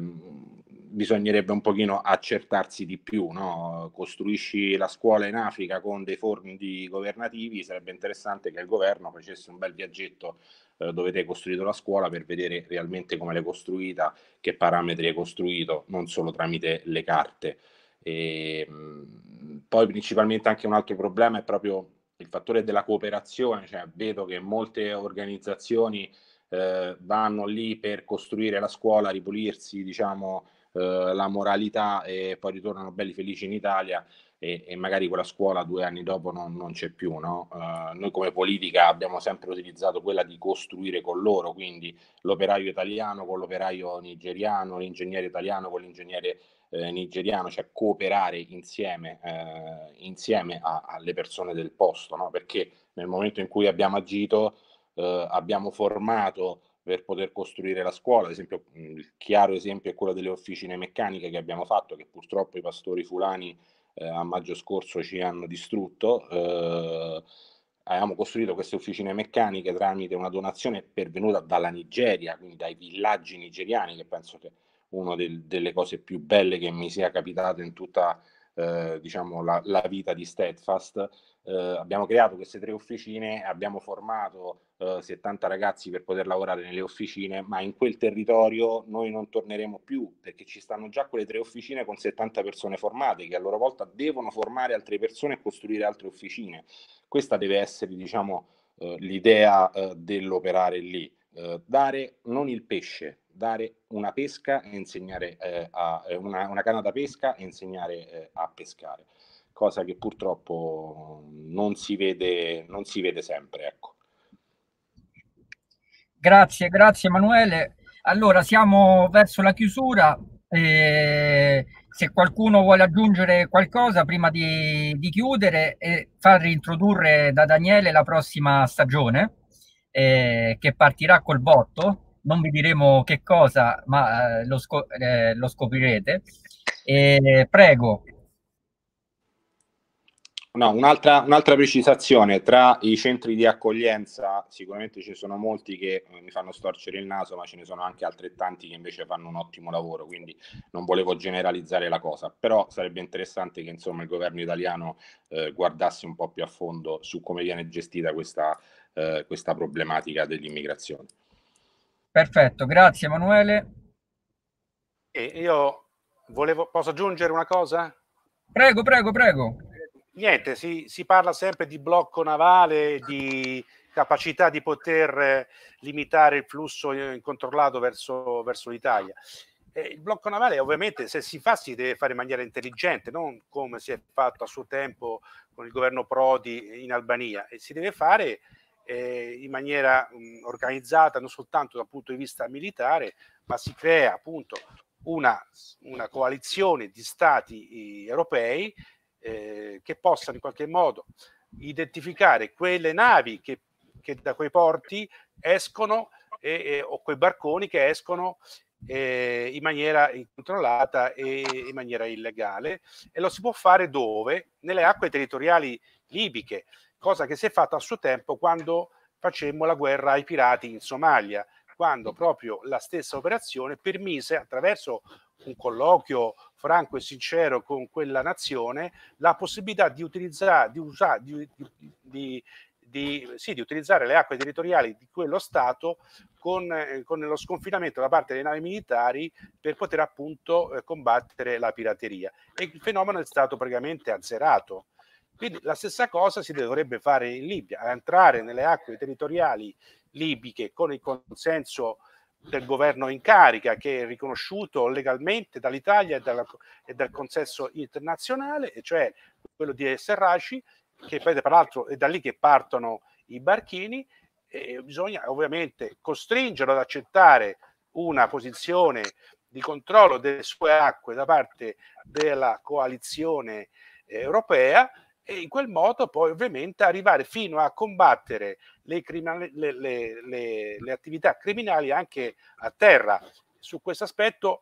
bisognerebbe un pochino accertarsi di più, no? costruisci la scuola in Africa con dei fondi governativi, sarebbe interessante che il governo facesse un bel viaggetto eh, dove te hai costruito la scuola per vedere realmente come l'hai costruita, che parametri hai costruito, non solo tramite le carte. E, ehm, poi principalmente anche un altro problema è proprio il fattore della cooperazione, cioè vedo che molte organizzazioni eh, vanno lì per costruire la scuola, ripulirsi diciamo, eh, la moralità e poi ritornano belli felici in Italia e, e magari quella scuola due anni dopo non, non c'è più. No? Uh, noi come politica abbiamo sempre utilizzato quella di costruire con loro, quindi l'operaio italiano con l'operaio nigeriano, l'ingegnere italiano con l'ingegnere eh, nigeriano, cioè cooperare insieme, eh, insieme a, alle persone del posto, no? perché nel momento in cui abbiamo agito eh, abbiamo formato per poter costruire la scuola. Ad esempio, il chiaro esempio è quello delle officine meccaniche che abbiamo fatto, che purtroppo i pastori fulani eh, a maggio scorso ci hanno distrutto. Eh, avevamo costruito queste officine meccaniche tramite una donazione pervenuta dalla Nigeria, quindi dai villaggi nigeriani, che penso che una del, delle cose più belle che mi sia capitata in tutta eh, diciamo, la, la, vita di Steadfast. Eh, abbiamo creato queste tre officine, abbiamo formato 70 eh, ragazzi per poter lavorare nelle officine, ma in quel territorio noi non torneremo più perché ci stanno già quelle tre officine con 70 persone formate che a loro volta devono formare altre persone e costruire altre officine. Questa deve essere, diciamo, eh, l'idea eh, dell'operare lì. Eh, dare non il pesce, dare una pesca e insegnare eh, a eh, una, una, canna da pesca e insegnare eh, a pescare, cosa che purtroppo non si vede, non si vede sempre. Ecco. Grazie, grazie Emanuele. Allora, siamo verso la chiusura. Eh, se qualcuno vuole aggiungere qualcosa prima di, di, chiudere e far reintrodurre da Daniele la prossima stagione, eh, che partirà col botto, non vi diremo che cosa, ma eh, lo, scop eh, lo, scoprirete. prego. No, un'altra, un'altra, precisazione, tra i centri di accoglienza sicuramente ci sono molti che eh, mi fanno storcere il naso, ma ce ne sono anche altrettanti che invece fanno un ottimo lavoro, quindi non volevo generalizzare la cosa, però sarebbe interessante che insomma, il governo italiano eh, guardasse un po' più a fondo su come viene gestita questa, eh, questa problematica dell'immigrazione. Perfetto, grazie Emanuele. E io volevo, posso aggiungere una cosa? Prego, prego, prego niente, si, si, parla sempre di blocco navale, di capacità di poter eh, limitare il flusso incontrollato verso, verso l'Italia. Eh, il blocco navale ovviamente se si fa si deve fare in maniera intelligente, non come si è fatto a suo tempo con il governo Prodi in Albania, e si deve fare eh, in maniera mh, mm, organizzata non soltanto dal punto di vista militare, ma si crea appunto una, una coalizione di stati eh, europei eh, che possano in qualche modo identificare quelle navi che, che da quei porti escono e, e, o quei barconi che escono eh, in maniera incontrollata e in maniera illegale e lo si può fare dove? Nelle acque territoriali libiche, cosa che si è fatta a suo tempo quando facemmo la guerra ai pirati in Somalia quando proprio la stessa operazione permise attraverso un colloquio franco e sincero con quella nazione la possibilità di utilizzare, di usare, di, di, di, sì, di utilizzare le acque territoriali di quello Stato con, eh, con, lo sconfinamento da parte delle navi militari per poter appunto eh, combattere la pirateria. E il fenomeno è stato praticamente azzerato. Quindi la stessa cosa si dovrebbe fare in Libia, entrare nelle acque territoriali libiche con il consenso del governo in carica che è riconosciuto legalmente dall'Italia e, dalla, e dal consenso internazionale, e cioè quello di Serraci, che poi peraltro è da lì che partono i barchini, e bisogna ovviamente costringerlo ad accettare una posizione di controllo delle sue acque da parte della coalizione europea e in quel modo poi ovviamente arrivare fino a combattere le, criminali, le, le, le attività criminali anche a terra. Su questo aspetto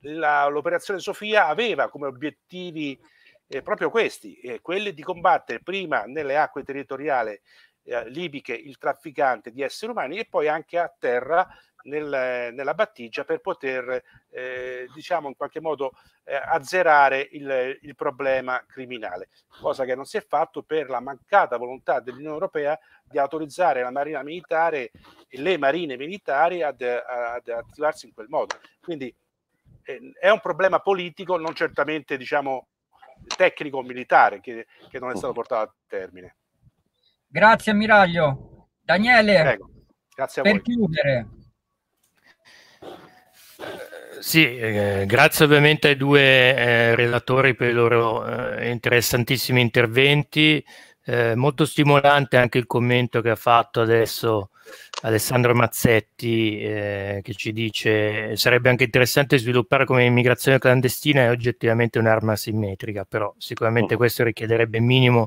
la, l'operazione Sofia aveva come obiettivi eh, proprio questi, eh, quelli di combattere prima nelle acque territoriali eh, libiche il trafficante di esseri umani e poi anche a terra nel, nella battigia per poter, eh, diciamo, in qualche modo eh, azzerare il, il, problema criminale, cosa che non si è fatto per la mancata volontà dell'Unione Europea di autorizzare la Marina militare e le marine militari ad, ad attivarsi in quel modo. Quindi eh, è un problema politico, non certamente, diciamo, tecnico-militare che, che non è stato portato a termine. Grazie ammiraglio. Daniele, Prego. grazie a per voi. chiudere, sì, eh, grazie ovviamente ai due eh, relatori per i loro eh, interessantissimi interventi. Eh, molto stimolante anche il commento che ha fatto adesso Alessandro Mazzetti, eh, che ci dice sarebbe anche interessante sviluppare come immigrazione clandestina è oggettivamente un'arma asimmetrica, però sicuramente mm. questo richiederebbe minimo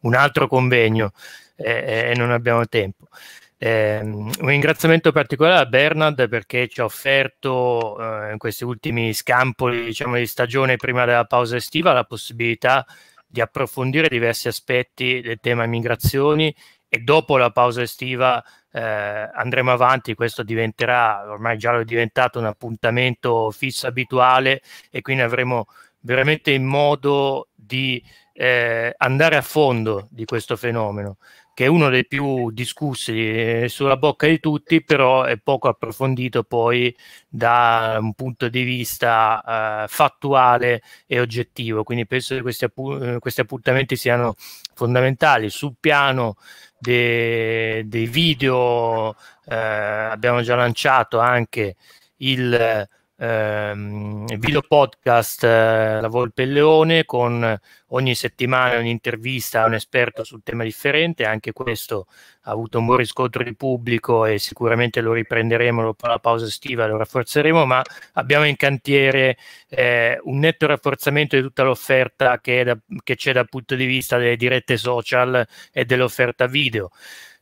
un altro convegno eh, e non abbiamo tempo. Eh, un ringraziamento particolare a Bernard perché ci ha offerto eh, in questi ultimi scampoli diciamo, di stagione prima della pausa estiva la possibilità di approfondire diversi aspetti del tema migrazioni e dopo la pausa estiva eh, andremo avanti, questo diventerà, ormai già lo è diventato un appuntamento fisso abituale e quindi avremo veramente in modo di eh, andare a fondo di questo fenomeno che è uno dei più discussi eh, sulla bocca di tutti, però è poco approfondito poi da un punto di vista eh, fattuale e oggettivo. Quindi penso che questi, appu eh, questi appuntamenti siano fondamentali sul piano dei de video. Eh, abbiamo già lanciato anche il ehm, video podcast eh, La Volpe e il Leone con ogni settimana un'intervista a un esperto sul tema differente, anche questo ha avuto un buon riscontro di pubblico e sicuramente lo riprenderemo dopo la pausa estiva, lo rafforzeremo, ma abbiamo in cantiere eh, un netto rafforzamento di tutta l'offerta che, da, che c'è dal punto di vista delle dirette social e dell'offerta video.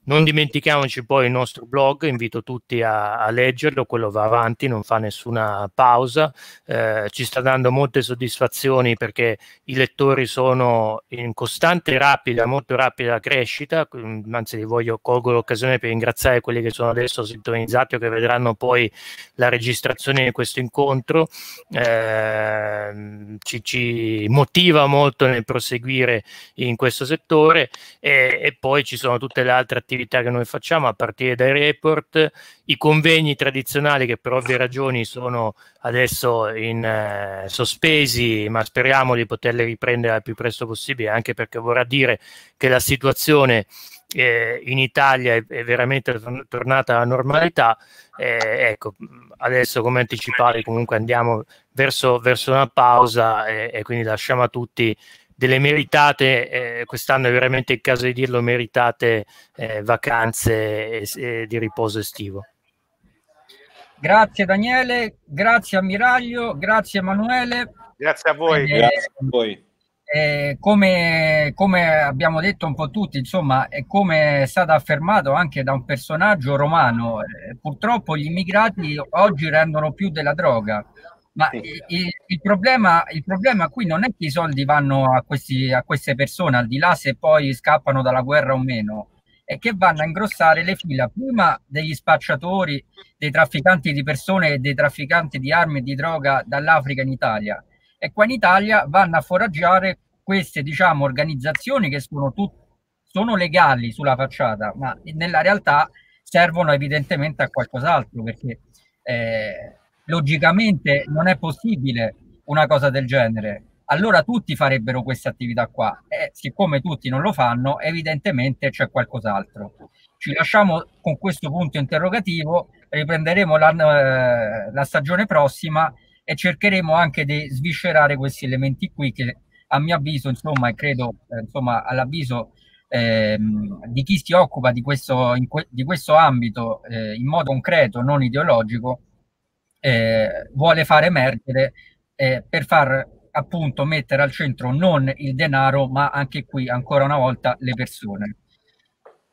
Non dimentichiamoci poi il nostro blog, invito tutti a, a leggerlo, quello va avanti, non fa nessuna pausa, eh, ci sta dando molte soddisfazioni perché i lettori sono in costante rapida, molto rapida crescita, anzi voglio, colgo l'occasione per ringraziare quelli che sono adesso sintonizzati o che vedranno poi la registrazione di questo incontro, eh, ci, ci, motiva molto nel proseguire in questo settore e, e poi ci sono tutte le altre attività attività che noi facciamo a partire dai report, i convegni tradizionali che per ovvie ragioni sono adesso in, eh, sospesi, ma speriamo di poterli riprendere al più presto possibile, anche perché vorrà dire che la situazione eh, in Italia è, è veramente t- tornata alla normalità. Eh, ecco, adesso come anticipare comunque andiamo verso, verso una pausa e, eh, e quindi lasciamo a tutti delle meritate, eh, quest'anno è veramente il caso di dirlo, meritate eh, vacanze e, e di riposo estivo. Grazie Daniele, grazie Ammiraglio, grazie Emanuele. Grazie a voi. Ed, grazie a voi. Eh, come, come, abbiamo detto un po' tutti, insomma, e come è stato affermato anche da un personaggio romano, eh, purtroppo gli immigrati oggi rendono più della droga, ma sì. eh, il problema, il problema qui non è che i soldi vanno a, questi, a queste persone, al di là se poi scappano dalla guerra o meno, è che vanno a ingrossare le fila prima degli spacciatori, dei trafficanti di persone e dei trafficanti di armi e di droga dall'Africa in Italia. E qua in Italia vanno a foraggiare queste diciamo, organizzazioni che sono, tut- sono legali sulla facciata, ma nella realtà servono evidentemente a qualcos'altro perché eh, logicamente non è possibile una cosa del genere, allora tutti farebbero queste attività qua. E siccome tutti non lo fanno, evidentemente c'è qualcos'altro. Ci lasciamo con questo punto interrogativo, riprenderemo la, eh, la stagione prossima e cercheremo anche di sviscerare questi elementi qui che a mio avviso, insomma, e credo eh, insomma, all'avviso ehm, di chi si occupa di questo, que- di questo ambito eh, in modo concreto, non ideologico, eh, vuole far emergere eh, per far appunto mettere al centro non il denaro, ma anche qui ancora una volta le persone.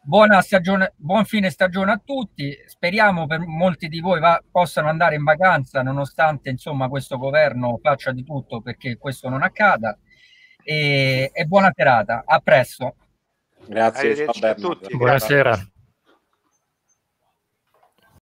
Buona stagione, buon fine stagione a tutti. Speriamo per molti di voi va, possano andare in vacanza, nonostante insomma questo governo faccia di tutto perché questo non accada. E, e buona serata, a presto. Grazie a tutti. Buonasera.